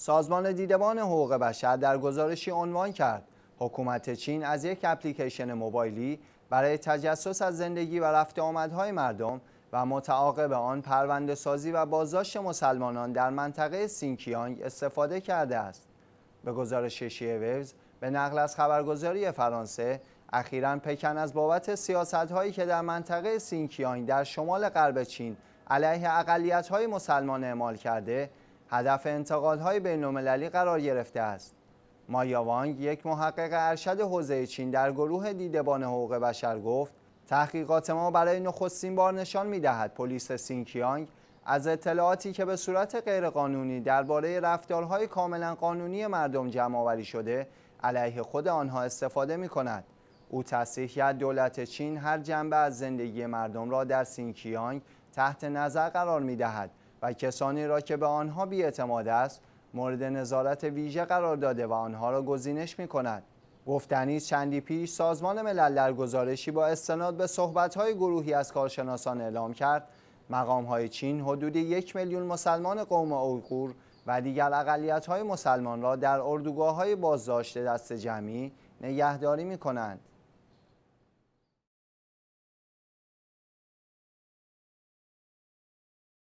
سازمان دیدبان حقوق بشر در گزارشی عنوان کرد حکومت چین از یک اپلیکیشن موبایلی برای تجسس از زندگی و رفت آمدهای مردم و متعاقب آن پرونده سازی و بازداشت مسلمانان در منطقه سینکیانگ استفاده کرده است. به گزارش ویوز به نقل از خبرگزاری فرانسه اخیرا پکن از بابت سیاست هایی که در منطقه سینکیانگ در شمال غرب چین علیه اقلیت های مسلمان اعمال کرده هدف بین بینالمللی قرار گرفته است. مایا وانگ یک محقق ارشد حوزه چین در گروه دیدبان حقوق بشر گفت تحقیقات ما برای نخستین بار نشان میدهد پلیس سینکیانگ از اطلاعاتی که به صورت غیرقانونی درباره رفتارهای کاملا قانونی مردم آوری شده علیه خود آنها استفاده می کند. او تصریح کرد دولت چین هر جنبه از زندگی مردم را در سینکیانگ تحت نظر قرار می و کسانی را که به آنها بیاعتماد است مورد نظارت ویژه قرار داده و آنها را گزینش می کند. گفتنی چندی پیش سازمان ملل در گزارشی با استناد به صحبت‌های گروهی از کارشناسان اعلام کرد مقام‌های چین حدود یک میلیون مسلمان قوم اویغور و دیگر اقلیت‌های مسلمان را در های بازداشت دست جمعی نگهداری کنند.